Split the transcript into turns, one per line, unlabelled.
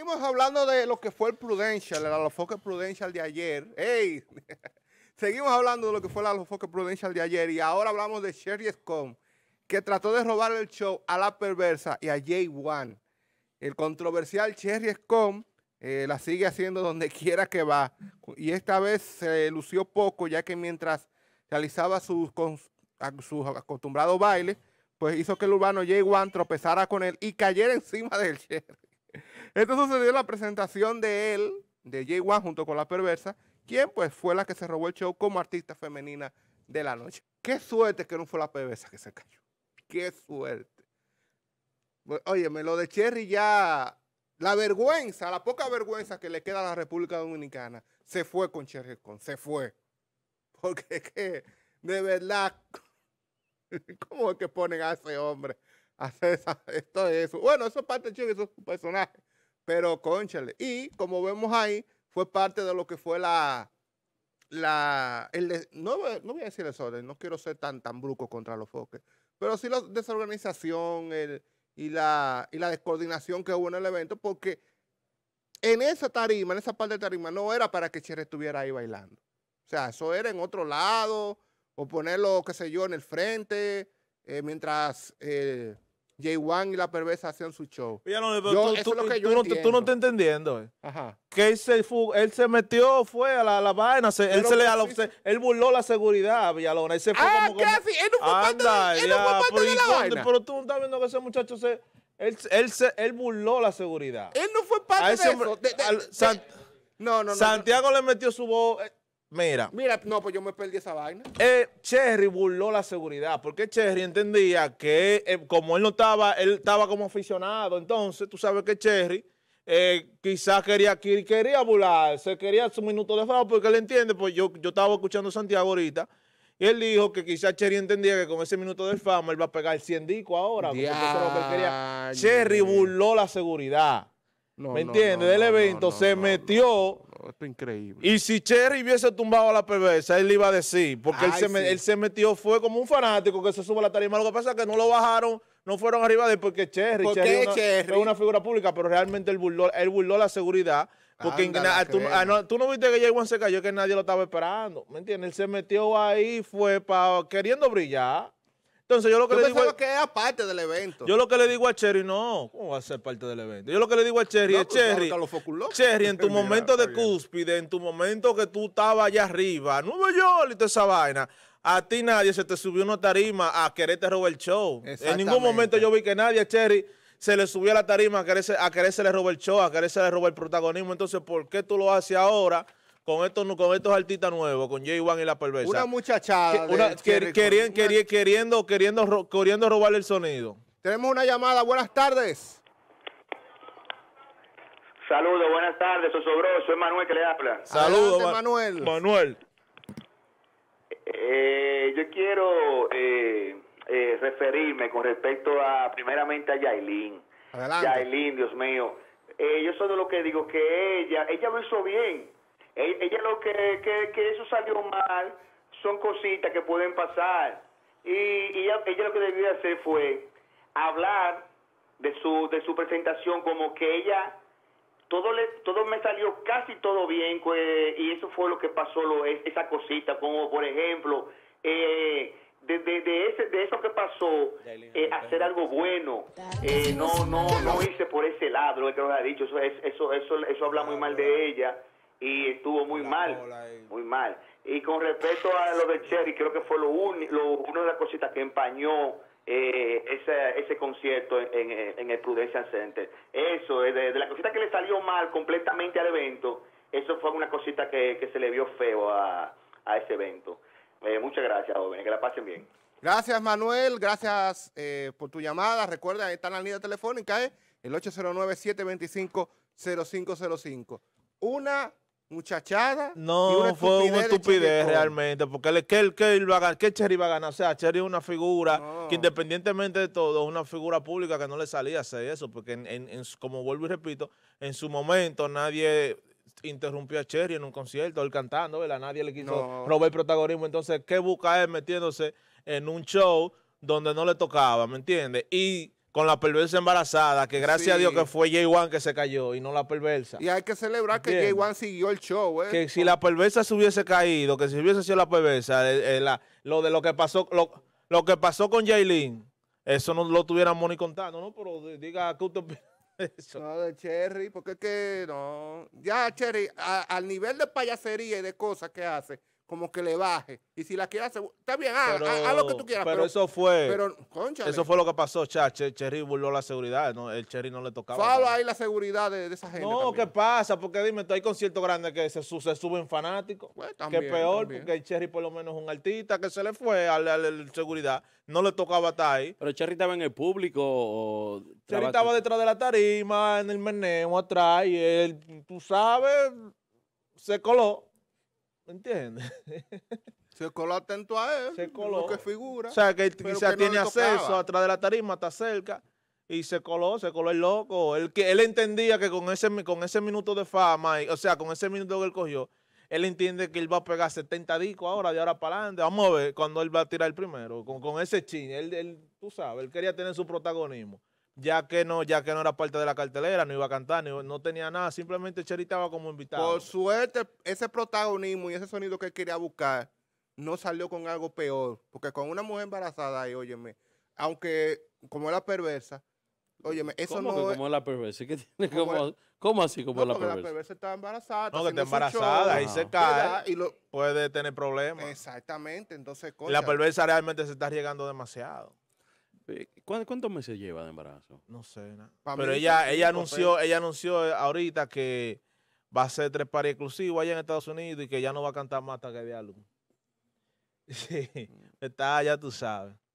Seguimos hablando de lo que fue el Prudential, el Alofoque Prudential de ayer. ¡Ey! Seguimos hablando de lo que fue el Alofoque Prudential de ayer y ahora hablamos de Sherry Scom, que trató de robar el show a La Perversa y a Jay One. El controversial Sherry Scott eh, la sigue haciendo donde quiera que va y esta vez se lució poco, ya que mientras realizaba sus, sus acostumbrados bailes, pues hizo que el urbano Jay One tropezara con él y cayera encima del Sherry. Esto sucedió en la presentación de él, de Jay Wan, junto con La Perversa, quien pues fue la que se robó el show como artista femenina de la noche. Qué suerte que no fue La Perversa que se cayó. Qué suerte. Oye, me lo de Cherry ya la vergüenza, la poca vergüenza que le queda a la República Dominicana, se fue con Cherry Con, se fue. Porque es que, de verdad, ¿cómo es que ponen a ese hombre a hacer esto eso? Bueno, eso es parte de Cherry, eso es personaje. Pero, conchale, y como vemos ahí, fue parte de lo que fue la... la no, voy a decir eso, no quiero ser tan, tan bruco contra los foques, pero sí la desorganización y, la, la descoordinación que hubo en el evento, porque en esa tarima, en esa parte de tarima, no era para que Cherry estuviera ahí bailando. O sea, eso era en otro lado, o ponerlo, qué sé yo, en el frente, eh, mientras eh, Jay Wan y la perversa hacían su show. Yo tú, es lo que yo no, tú no estás entendiendo. Eh.
Ajá. Que él se, él se metió, fue a
la, vaina, él, se le,
él burló la seguridad a Villalona. Él se fue ah, ¿qué así? Él no fue parte, de, la vaina. Pero tú no estás viendo que ese muchacho se... Él, él, él burló la seguridad. Él no fue parte de
eso. no, no, no, Santiago le metió su voz... Eh, Mira. Mira, no, pues yo me perdí esa vaina.
Eh, Cherry burló la seguridad, porque Cherry entendía que eh, como él no estaba, él estaba como aficionado, entonces tú sabes que Cherry eh, quizás quería, quería burlarse, quería su minuto de fama. porque él entiende, pues yo, yo estaba escuchando a Santiago ahorita, y él dijo que quizás Cherry entendía que con ese minuto de fama él va a pegar 100 discos ahora. Cherry burló la seguridad. ¿Me entiendes? del evento se metió esto increíble. Y si Cherry hubiese tumbado a la perversa, él iba a decir, porque él, se él, se metió, fue como un fanático que se sube a la tarima. Lo que pasa es que no lo bajaron, no fueron arriba de él porque Cherry, una, es una figura pública, pero realmente él burló, él burló la seguridad. Porque ah, tú, no, viste que Jay se cayó, que nadie lo estaba esperando. ¿Me entiendes? Él se metió ahí, fue para queriendo brillar. Entonces yo lo que le digo...
que era del evento.
Yo lo que le digo a Cherry, no, ¿cómo va a ser parte del evento? Yo lo que le digo a Cherry es, Cherry, Cherry, en tu momento de cúspide, en tu momento que tú estabas allá arriba, Nueva York y toda esa vaina, a ti nadie se te subió una tarima a quererte robar el show. En ningún momento yo vi que nadie, Cherry se le subió la tarima a quererse, a quererse le robar el show, a quererse le robar el protagonismo. Entonces, ¿por qué tú lo haces ahora? con estos, con estos artistas nuevos, con J. Wan y La Perversa. Una
muchachada. Que,
queriendo, queriendo, robarle el sonido.
Tenemos una llamada. Buenas tardes.
Saludos, buenas tardes, Sobroso Soy Manuel que le habla. Saludos, Manuel. Manuel. Eh, yo quiero eh, eh, referirme con respecto a, primeramente, a Yailin. Adelante. Yailin, Dios mío. yo soy de lo que digo que ella, ella lo hizo bien eh, ella lo que, que, eso salió mal son cositas que pueden pasar. Y, ella, lo que debía hacer fue hablar de su, de su presentación como que ella, todo, le, todo me salió casi todo bien pues, y eso fue lo que pasó, lo, esa cosita, como por ejemplo, eh, de, eso que pasó, eh, hacer algo bueno, eh, no, no, no irse por ese lado, lo que nos ha dicho, eso, eso, eso, eso habla muy mal de ella y estuvo muy mal, muy mal. Y con respecto a lo de Cherry, creo que fue lo, único una de las cositas que empañó eh, ese, concierto en, en, el Prudential Center. Eso, eh, de, de la cosita que le salió mal completamente al evento, eso fue una cosita que, se le vio feo a, ese evento. Eh, muchas gracias, jóvenes, que la pasen bien.
Gracias, Manuel, gracias por tu llamada. Recuerda, está en la línea telefónica, el 809-725-0505. Una muchachada. No, fue una estupidez
realmente, porque él que, que, que Cherry va a ganar, o sea, Cherry es una figura que independientemente de todo, es una figura pública que no le salía a hacer eso, porque en, en, como vuelvo y repito, en su momento nadie interrumpió a Cherry en un concierto, él cantando, ¿verdad? Nadie le quiso robar el protagonismo, entonces, ¿qué busca él metiéndose en un show donde no le tocaba, ¿me entiendes? Y con la perversa embarazada, que gracias a Dios que fue Jay Wan que se cayó y no la perversa. Y hay
que celebrar que Jay Wan siguió el show, ¿eh? Que
si la perversa se hubiese caído, que si hubiese sido la perversa, eh, eh, lo de lo que pasó, lo, lo que pasó con Jaylin, eso no lo tuvieran ni
contando, ¿no? Pero diga que usted eso. No, de Cherry, porque es que no. Ya, Cherry, al nivel de payasería y de cosas que hace, como que le baje. Y si la hacer, está bien, ah, ah, haz, lo que tú quieras. Pero, eso fue. Pero, Eso
fue lo que pasó, cha. Cherry burló la seguridad. No, el Cherry no le tocaba. Falo
ahí la seguridad de, esa
gente. No, ¿qué pasa? Porque dime, hay conciertos grandes que se, suben fanáticos. Pues, que peor, porque el Cherry por lo menos es un artista que se le fue a la, seguridad. No le tocaba estar ahí.
Pero Cherry estaba en el público. Cherry estaba
detrás de la tarima, en el meneo, atrás. Y él, tú sabes, se coló. ¿Entiendes? Se coló atento a él. Se coló. Lo que
figura. O sea, que quizás tiene acceso
atrás de la tarima, está cerca. Y se coló, se coló el loco. Él, él entendía que con ese, con ese minuto de fama, o sea, con ese minuto que él cogió, él entiende que él va a pegar 70 discos ahora, de ahora para adelante. Vamos a ver cuando él va a tirar el primero. Con, ese chin, él, él, tú sabes, él quería tener su protagonismo ya que no ya que no era parte de la cartelera, no iba a cantar, no, tenía nada, simplemente cheritaba como invitado. Por
suerte, ese protagonismo y ese sonido que él quería buscar no salió con algo peor, porque con una mujer embarazada y óyeme, aunque como era perversa, óyeme, eso ¿Cómo no
es... la perversa, ¿Cómo así como la perversa? la
perversa está embarazada. No, que está embarazada y se cae. Y lo...
Puede tener problemas.
Exactamente, entonces... y la perversa
realmente se está arriesgando demasiado. Eh, ¿Cuántos meses lleva de embarazo? No sé. Pero ella, ella anunció, ella eh, anunció ahorita que va a ser tres pares exclusivos allá en Estados Unidos y que ya no va a cantar más hasta que de álbum. Sí, mm. está, ya tú sabes.